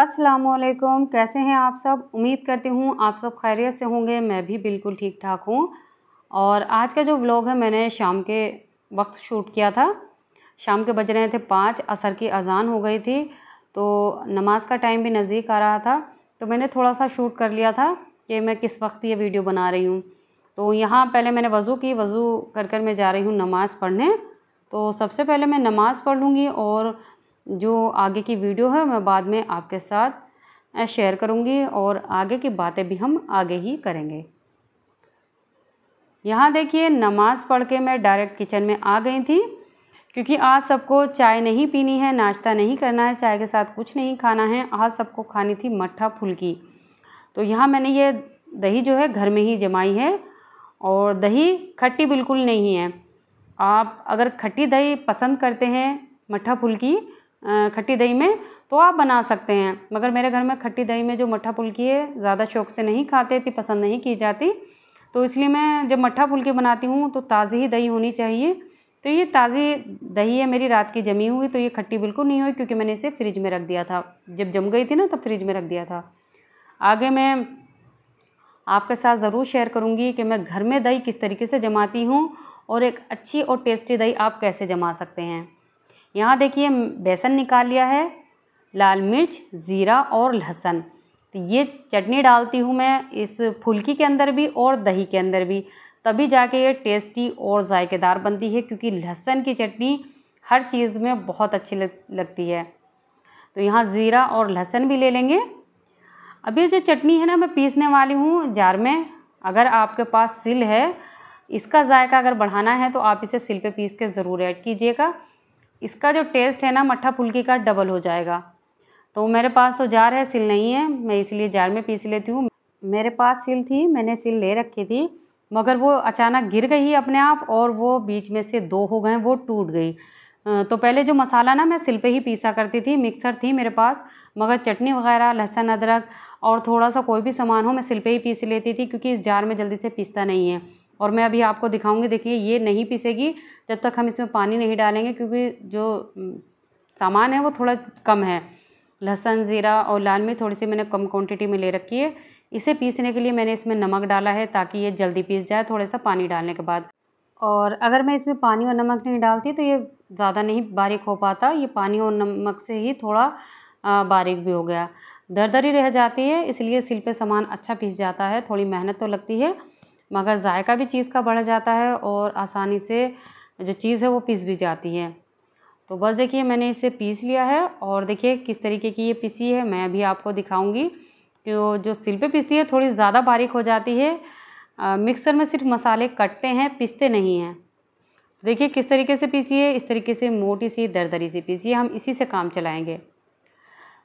असलकुम कैसे हैं आप सब उम्मीद करती हूँ आप सब खैरियत से होंगे मैं भी बिल्कुल ठीक ठाक हूँ और आज का जो व्लॉग है मैंने शाम के वक्त शूट किया था शाम के बज रहे थे पाँच असर की अजान हो गई थी तो नमाज का टाइम भी नज़दीक आ रहा था तो मैंने थोड़ा सा शूट कर लिया था कि मैं किस वक्त ये वीडियो बना रही हूँ तो यहाँ पहले मैंने वज़ू की वज़ू कर कर मैं जा रही हूँ नमाज़ पढ़ने तो सबसे पहले मैं नमाज़ पढ़ लूँगी और जो आगे की वीडियो है मैं बाद में आपके साथ शेयर करूँगी और आगे की बातें भी हम आगे ही करेंगे यहाँ देखिए नमाज़ पढ़ के मैं डायरेक्ट किचन में आ गई थी क्योंकि आज सबको चाय नहीं पीनी है नाश्ता नहीं करना है चाय के साथ कुछ नहीं खाना है आज सबको खानी थी मट्ठा फुल्की तो यहाँ मैंने ये दही जो है घर में ही जमाई है और दही खट्टी बिल्कुल नहीं है आप अगर खट्टी दही पसंद करते हैं मट्ठा फुल्की खट्टी दही में तो आप बना सकते हैं मगर मेरे घर में खट्टी दही में जो मट्ठा फुल्की है ज़्यादा शौक से नहीं खाते इतनी पसंद नहीं की जाती तो इसलिए मैं जब मट्ठा फुल्की बनाती हूँ तो ताज़ी ही दही होनी चाहिए तो ये ताज़ी दही है मेरी रात की जमी हुई तो ये खट्टी बिल्कुल नहीं हुई क्योंकि मैंने इसे फ्रिज में रख दिया था जब जम गई थी ना तब फ्रिज में रख दिया था आगे मैं आपके साथ ज़रूर शेयर करूँगी कि मैं घर में दही किस तरीके से जमाती हूँ और एक अच्छी और टेस्टी दही आप कैसे जमा सकते हैं यहाँ देखिए बेसन निकाल लिया है लाल मिर्च ज़ीरा और लहसुन तो ये चटनी डालती हूँ मैं इस फुल्की के अंदर भी और दही के अंदर भी तभी जाके ये टेस्टी और ज़ायकेदार बनती है क्योंकि लहसुन की चटनी हर चीज़ में बहुत अच्छी लग, लगती है तो यहाँ ज़ीरा और लहसुन भी ले लेंगे अभी जो चटनी है ना मैं पीसने वाली हूँ जार में अगर आपके पास सिल है इसका जायका अगर बढ़ाना है तो आप इसे सिल पे पीस के ज़रूर ऐड कीजिएगा इसका जो टेस्ट है ना मट्ठा फुल्की का डबल हो जाएगा तो मेरे पास तो जार है सिल नहीं है मैं इसलिए जार में पीस लेती हूँ मेरे पास सिल थी मैंने सिल ले रखी थी मगर वो अचानक गिर गई अपने आप और वो बीच में से दो हो गए वो टूट गई तो पहले जो मसाला ना मैं सिल पे ही पीसा करती थी मिक्सर थी मेरे पास मगर चटनी वगैरह लहसुन अदरक और थोड़ा सा कोई भी सामान हो मैं सिल पे ही पीस लेती थी क्योंकि इस जार में जल्दी से पीसता नहीं है और मैं अभी आपको दिखाऊंगी देखिए ये नहीं पीसेगी जब तक हम इसमें पानी नहीं डालेंगे क्योंकि जो सामान है वो थोड़ा कम है लहसुन ज़ीरा और लाल मिर्च थोड़ी सी मैंने कम क्वांटिटी में ले रखी है इसे पीसने के लिए मैंने इसमें नमक डाला है ताकि ये जल्दी पीस जाए थोड़ा सा पानी डालने के बाद और अगर मैं इसमें पानी और नमक नहीं डालती तो ये ज़्यादा नहीं बारीक हो पाता ये पानी और नमक से ही थोड़ा बारीक भी हो गया दरदरी रह जाती है इसलिए सिल पर सामान अच्छा पीस जाता है थोड़ी मेहनत तो लगती है मगर जायका भी चीज़ का बढ़ जाता है और आसानी से जो चीज़ है वो पीस भी जाती है तो बस देखिए मैंने इसे पीस लिया है और देखिए किस तरीके की ये पिसी है मैं अभी आपको दिखाऊंगी कि वो जो सिल पे पिसती है थोड़ी ज़्यादा बारीक हो जाती है आ, मिक्सर में सिर्फ मसाले कटते हैं पिसते नहीं हैं तो देखिए किस तरीके से है इस तरीके से मोटी सी दरदरी सी है हम इसी से काम चलाएँगे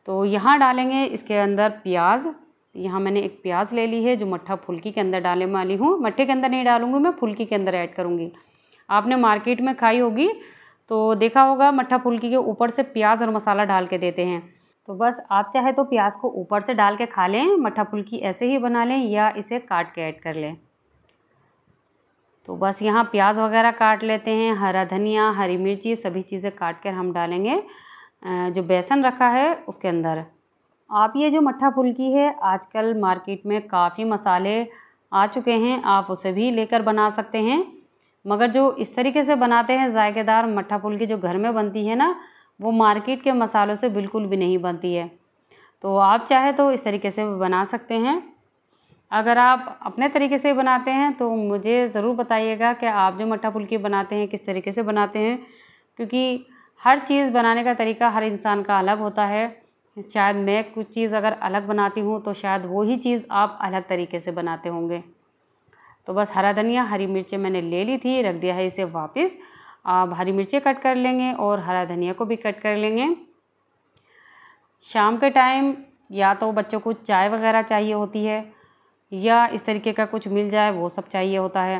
तो यहाँ डालेंगे इसके अंदर प्याज यहाँ मैंने एक प्याज ले ली है जो मट्ठा फुल्की के अंदर डालने वाली हूँ मट्ठे के अंदर नहीं डालूँगी मैं फुल्की के अंदर ऐड करूँगी आपने मार्केट में खाई होगी तो देखा होगा मट्ठा फुल्की के ऊपर से प्याज और मसाला डाल के देते हैं तो बस आप चाहे तो प्याज को ऊपर से डाल के खा लें मट्ठा फुल्की ऐसे ही बना लें या इसे काट के ऐड कर लें तो बस यहाँ प्याज वगैरह काट लेते हैं हरा धनिया हरी मिर्ची सभी चीज़ें काट कर हम डालेंगे जो बेसन रखा है उसके अंदर आप ये जो मट्ठा फुल्की है आजकल मार्केट में काफ़ी मसाले आ चुके हैं आप उसे भी लेकर बना सकते हैं मगर जो इस तरीके से बनाते हैं जायकेदार मट्ठा पुलकी जो घर में बनती है ना वो मार्केट के मसालों से बिल्कुल भी नहीं बनती है तो आप चाहे तो इस तरीके से बना सकते हैं अगर आप अपने तरीके से बनाते हैं तो मुझे ज़रूर बताइएगा कि आप जो मट्ठा पुलकी बनाते हैं किस तरीके से बनाते हैं क्योंकि हर चीज़ बनाने का तरीका हर इंसान का अलग होता है शायद मैं कुछ चीज़ अगर अलग बनाती हूँ तो शायद वही चीज़ आप अलग तरीके से बनाते होंगे तो बस हरा धनिया हरी मिर्चें मैंने ले ली थी रख दिया है इसे वापस आप हरी मिर्चें कट कर लेंगे और हरा धनिया को भी कट कर लेंगे शाम के टाइम या तो बच्चों को चाय वगैरह चाहिए होती है या इस तरीके का कुछ मिल जाए वो सब चाहिए होता है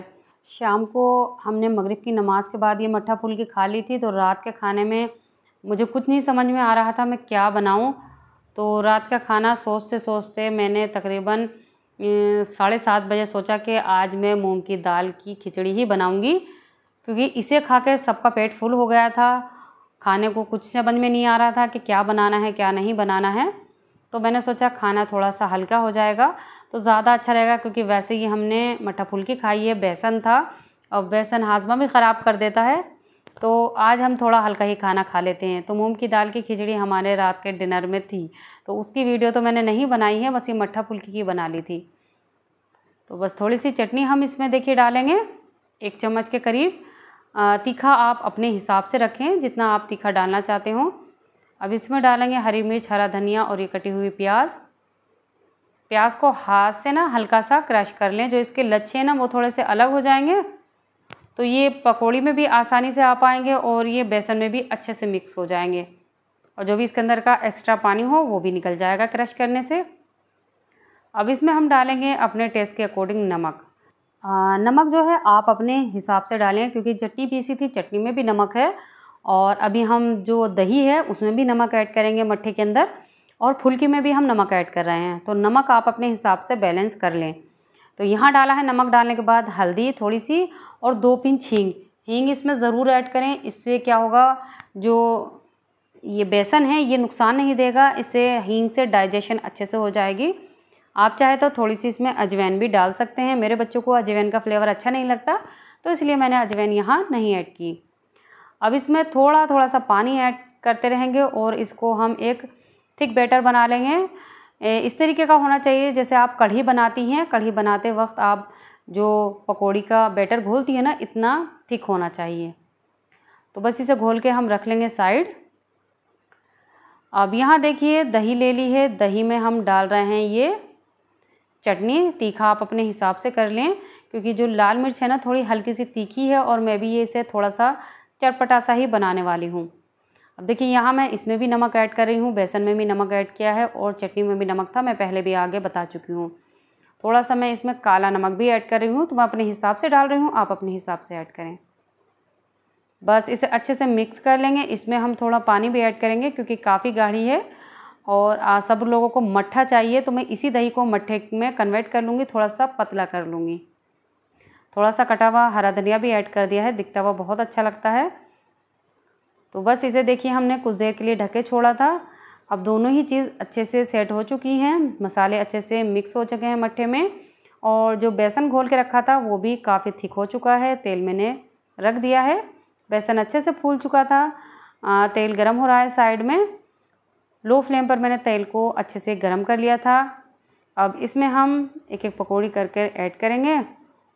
शाम को हमने मगरिब की नमाज़ के बाद ये मट्ठा फूल की खा ली थी तो रात के खाने में मुझे कुछ नहीं समझ में आ रहा था मैं क्या बनाऊँ तो रात का खाना सोचते सोचते मैंने तकरीबन साढ़े सात बजे सोचा कि आज मैं मूंग की दाल की खिचड़ी ही बनाऊंगी क्योंकि इसे खा के सबका पेट फुल हो गया था खाने को कुछ समझ में नहीं आ रहा था कि क्या बनाना है क्या नहीं बनाना है तो मैंने सोचा खाना थोड़ा सा हल्का हो जाएगा तो ज़्यादा अच्छा रहेगा क्योंकि वैसे ही हमने मठा फुल्की खाई है बेसन था और बेसन हाजमा भी ख़राब कर देता है तो आज हम थोड़ा हल्का ही खाना खा लेते हैं तो मूंग की दाल की खिचड़ी हमारे रात के डिनर में थी तो उसकी वीडियो तो मैंने नहीं बनाई है बस ये मट्ठा फुल्की की बना ली थी तो बस थोड़ी सी चटनी हम इसमें देखिए डालेंगे एक चम्मच के करीब तीखा आप अपने हिसाब से रखें जितना आप तीखा डालना चाहते हो अब इसमें डालेंगे हरी मिर्च हरा धनिया और ये कटी हुई प्याज प्याज को हाथ से ना हल्का सा क्रश कर लें जो इसके लच्छे हैं ना वो थोड़े से अलग हो जाएंगे तो ये पकौड़ी में भी आसानी से आ पाएंगे और ये बेसन में भी अच्छे से मिक्स हो जाएंगे और जो भी इसके अंदर का एक्स्ट्रा पानी हो वो भी निकल जाएगा क्रश करने से अब इसमें हम डालेंगे अपने टेस्ट के अकॉर्डिंग नमक आ, नमक जो है आप अपने हिसाब से डालें क्योंकि चटनी पीसी थी चटनी में भी नमक है और अभी हम जो दही है उसमें भी नमक ऐड करेंगे मट्ठे के अंदर और फुल्की में भी हम नमक ऐड कर रहे हैं तो नमक आप अपने हिसाब से बैलेंस कर लें तो यहाँ डाला है नमक डालने के बाद हल्दी थोड़ी सी और दो पिंच हींग हींग इसमें ज़रूर ऐड करें इससे क्या होगा जो ये बेसन है ये नुकसान नहीं देगा इससे हींग से डाइजेशन अच्छे से हो जाएगी आप चाहे तो थोड़ी सी इसमें अजवैन भी डाल सकते हैं मेरे बच्चों को अजवैन का फ्लेवर अच्छा नहीं लगता तो इसलिए मैंने अजवैन यहाँ नहीं ऐड की अब इसमें थोड़ा थोड़ा सा पानी ऐड करते रहेंगे और इसको हम एक थिक बैटर बना लेंगे इस तरीके का होना चाहिए जैसे आप कढ़ी बनाती हैं कढ़ी बनाते वक्त आप जो पकौड़ी का बैटर घोलती है ना इतना थिक होना चाहिए तो बस इसे घोल के हम रख लेंगे साइड अब यहाँ देखिए दही ले ली है दही में हम डाल रहे हैं ये चटनी तीखा आप अपने हिसाब से कर लें क्योंकि जो लाल मिर्च है ना थोड़ी हल्की सी तीखी है और मैं भी ये इसे थोड़ा सा चटपटा सा ही बनाने वाली हूँ अब देखिए यहाँ मैं इसमें भी नमक ऐड कर रही हूँ बेसन में भी नमक ऐड किया है और चटनी में भी नमक था मैं पहले भी आगे बता चुकी हूँ थोड़ा सा मैं इसमें काला नमक भी ऐड कर रही हूँ तो मैं अपने हिसाब से डाल रही हूँ आप अपने हिसाब से ऐड करें बस इसे अच्छे से मिक्स कर लेंगे इसमें हम थोड़ा पानी भी ऐड करेंगे क्योंकि काफ़ी गाढ़ी है और आ, सब लोगों को मट्ठा चाहिए तो मैं इसी दही को मट्ठे में कन्वर्ट कर लूँगी थोड़ा सा पतला कर लूँगी थोड़ा सा कटा हुआ हरा धनिया भी ऐड कर दिया है दिखता हुआ बहुत अच्छा लगता है तो बस इसे देखिए हमने कुछ देर के लिए ढके छोड़ा था अब दोनों ही चीज़ अच्छे से सेट हो चुकी हैं मसाले अच्छे से मिक्स हो चुके हैं मट्ठे में और जो बेसन घोल के रखा था वो भी काफ़ी थिक हो चुका है तेल मैंने रख दिया है बेसन अच्छे से फूल चुका था आ, तेल गरम हो रहा है साइड में लो फ्लेम पर मैंने तेल को अच्छे से गरम कर लिया था अब इसमें हम एक एक पकौड़ी करके ऐड करेंगे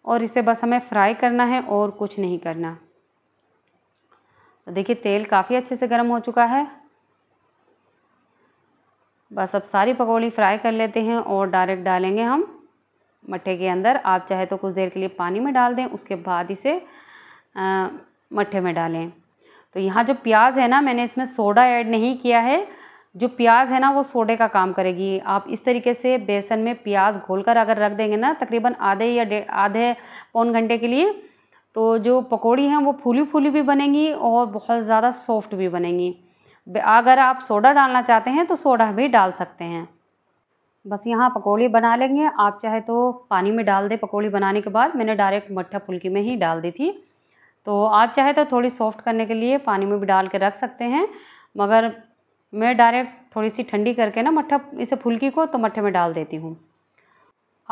और इसे बस हमें फ्राई करना है और कुछ नहीं करना तो देखिए तेल काफ़ी अच्छे से गर्म हो चुका है बस अब सारी पकौड़ी फ्राई कर लेते हैं और डायरेक्ट डालेंगे हम मट्ठे के अंदर आप चाहे तो कुछ देर के लिए पानी में डाल दें उसके बाद इसे आ, मट्ठे में डालें तो यहाँ जो प्याज है ना मैंने इसमें सोडा ऐड नहीं किया है जो प्याज है ना वो सोडे का काम करेगी आप इस तरीके से बेसन में प्याज घोलकर अगर रख देंगे ना तकरीबन आधे या आधे पौन घंटे के लिए तो जो पकौड़ी हैं वो फूली फूली भी बनेंगी और बहुत ज़्यादा सॉफ्ट भी बनेंगी अगर आप सोडा डालना चाहते हैं तो सोडा भी डाल सकते हैं बस यहाँ पकौड़ी बना लेंगे आप चाहे तो पानी में डाल दें पकौड़ी बनाने के बाद मैंने डायरेक्ट मट्ठा फुल्की में ही डाल दी थी तो आप चाहे तो थोड़ी सॉफ्ट करने के लिए पानी में भी डाल के रख सकते हैं मगर मैं डायरेक्ट थोड़ी सी ठंडी करके ना मट्ठा इसे फुल्की को तो मट्ठे में डाल देती हूँ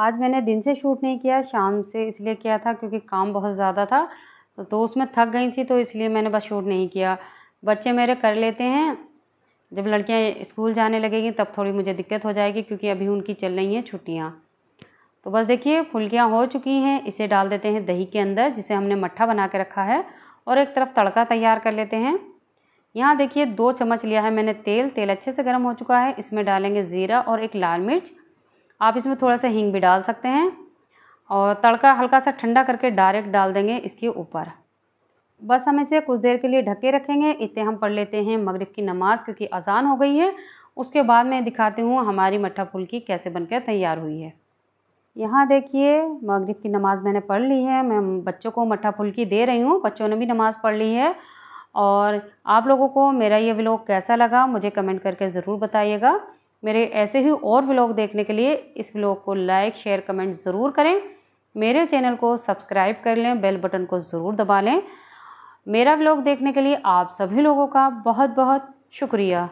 आज मैंने दिन से शूट नहीं किया शाम से इसलिए किया था क्योंकि काम बहुत ज़्यादा था तो उसमें थक गई थी तो इसलिए मैंने बस शूट नहीं किया बच्चे मेरे कर लेते हैं जब लड़कियाँ स्कूल जाने लगेंगी तब थोड़ी मुझे दिक्कत हो जाएगी क्योंकि अभी उनकी चल रही हैं छुट्टियाँ तो बस देखिए फुलकियाँ हो चुकी हैं इसे डाल देते हैं दही के अंदर जिसे हमने मट्ठा बना के रखा है और एक तरफ तड़का तैयार कर लेते हैं यहाँ देखिए दो चम्मच लिया है मैंने तेल तेल अच्छे से गर्म हो चुका है इसमें डालेंगे ज़ीरा और एक लाल मिर्च आप इसमें थोड़ा सा हींग भी डाल सकते हैं और तड़का हल्का सा ठंडा करके डायरेक्ट डाल देंगे इसके ऊपर बस हम इसे कुछ देर के लिए ढके रखेंगे इतने हम पढ़ लेते हैं मगरिब की नमाज़ क्योंकि अजान हो गई है उसके बाद मैं दिखाती हूँ हमारी मट्ठा फुल्की कैसे बनकर तैयार हुई है यहाँ देखिए मगरिब की नमाज़ मैंने पढ़ ली है मैं बच्चों को मट्ठा फुल्की दे रही हूँ बच्चों ने भी नमाज़ पढ़ ली है और आप लोगों को मेरा ये व्लॉग कैसा लगा मुझे कमेंट करके ज़रूर बताइएगा मेरे ऐसे ही और व्लॉग देखने के लिए इस व्लॉग को लाइक शेयर कमेंट ज़रूर करें मेरे चैनल को सब्सक्राइब कर लें बेल बटन को ज़रूर दबा लें मेरा व्लॉग देखने के लिए आप सभी लोगों का बहुत बहुत शुक्रिया